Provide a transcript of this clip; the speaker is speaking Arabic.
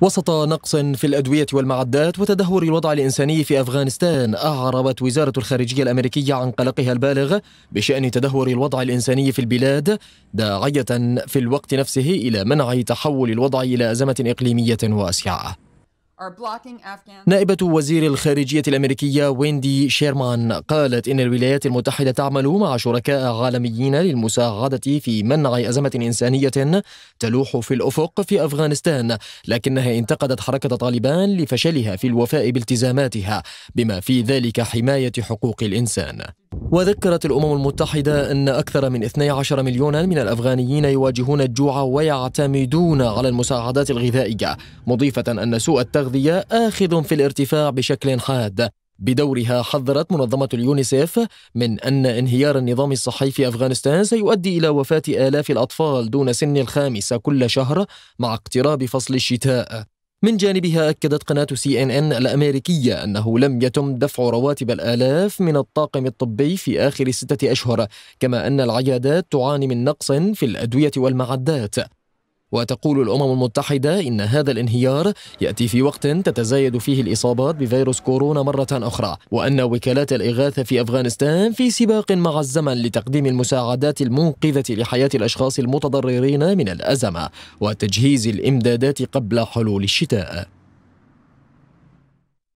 وسط نقص في الأدوية والمعدات وتدهور الوضع الإنساني في أفغانستان أعربت وزارة الخارجية الأمريكية عن قلقها البالغ بشأن تدهور الوضع الإنساني في البلاد داعية في الوقت نفسه إلى منع تحول الوضع إلى أزمة إقليمية واسعة نائبة وزير الخارجية الأمريكية ويندي شيرمان قالت إن الولايات المتحدة تعمل مع شركاء عالميين للمساعدة في منع أزمة إنسانية تلوح في الأفق في أفغانستان لكنها انتقدت حركة طالبان لفشلها في الوفاء بالتزاماتها بما في ذلك حماية حقوق الإنسان وذكرت الأمم المتحدة أن أكثر من 12 مليونا من الأفغانيين يواجهون الجوع ويعتمدون على المساعدات الغذائية مضيفة أن سوء التغذية آخذ في الارتفاع بشكل حاد بدورها حذرت منظمة اليونيسيف من أن انهيار النظام الصحي في أفغانستان سيؤدي إلى وفاة آلاف الأطفال دون سن الخامسة كل شهر مع اقتراب فصل الشتاء من جانبها أكدت قناة سي إن إن الأمريكية أنه لم يتم دفع رواتب الآلاف من الطاقم الطبي في آخر ستة أشهر كما أن العيادات تعاني من نقص في الأدوية والمعدات وتقول الأمم المتحدة إن هذا الانهيار يأتي في وقت تتزايد فيه الإصابات بفيروس كورونا مرة أخرى وأن وكالات الإغاثة في أفغانستان في سباق مع الزمن لتقديم المساعدات المنقذة لحياة الأشخاص المتضررين من الأزمة وتجهيز الإمدادات قبل حلول الشتاء